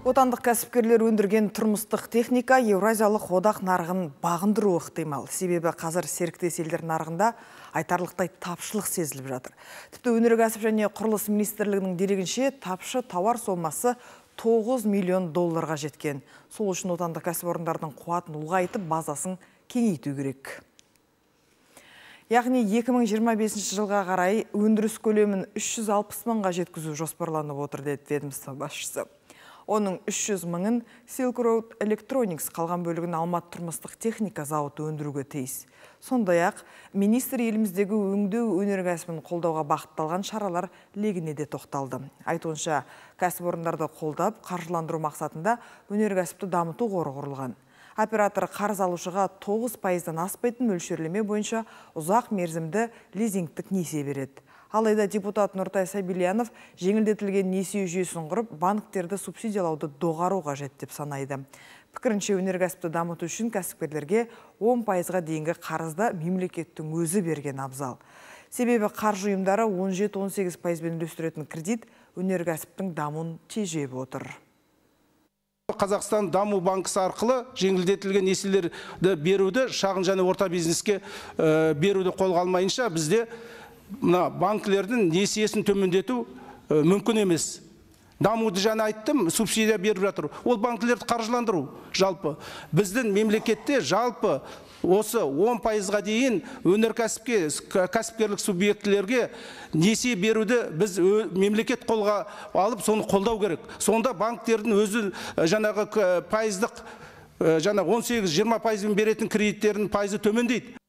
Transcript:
Отандық кәсіпкерлер өндірген тұрмыстық техника еуразиялық одақ нарығын бағындыру ықтимал. Себебі қазір серіктес елдер нарығында айтарлықтай тапшылық сезіліп жатыр. Тіпті өнеркәсіп және құрылыс министрлігінің дерегінше тапшы тауар сомасы 9 миллион долларға жеткен. Сол үшін отандық кәсіпорындардың қуатын ұлғайтып, базасын кеңейту керек. Яғни 2025 жылға қарай өндіріс көлемін 360 мыңға жеткізу жоспарланып отыр деді ведомство басшысы оның 300 мыңын Silk Road Electronics қалған бөлігін Алмат тұрмыстық техника зауыты өндіруге тиіс. Сондай ақ, министр еліміздегі өңдеу өнеркәсібін қолдауға бақытталған шаралар легіне де тоқталды. Айтуынша, орындарды қолдап, қаржыландыру мақсатында өнеркәсіпті дамыту қоры құрылған оператор қарыз алушыға 9 пайыздан аспайтын мөлшерлеме бойынша ұзақ мерзімді лизингтік несие береді алайда депутат нұртай сәбильянов жеңілдетілген несие жүйесін құрып банктерді субсидиялауды доғару қажет деп санайды пікірінше өнеркәсіпті дамыту үшін кәсіпкерлерге 10 пайызға дейінгі қарызда мемлекеттің өзі берген абзал себебі қаржы ұйымдары 17-18 пайызбен үлестіретін кредит өнеркәсіптің дамуын тежеп отыр Қазақстан даму банкысы арқылы жеңілдетілген несиелерді беруді шағын және орта бизнеске э, беруді қолғалмайынша бізде мына банкілердің несиесін төмендету мүмкін емес дамуды жаңа айттым субсидия беріп жатыр ол банкілерді қаржыландыру жалпы біздің мемлекетте жалпы осы 10 пайызға дейін өнеркәсіпке кәсіпкерлік субъектілерге несие беруді біз мемлекет қолға алып соны қолдау керек сонда банктердің өзі жаңағы пайыздық жаңа 18-20 пайызбен беретін кредиттердің пайызы төмендейді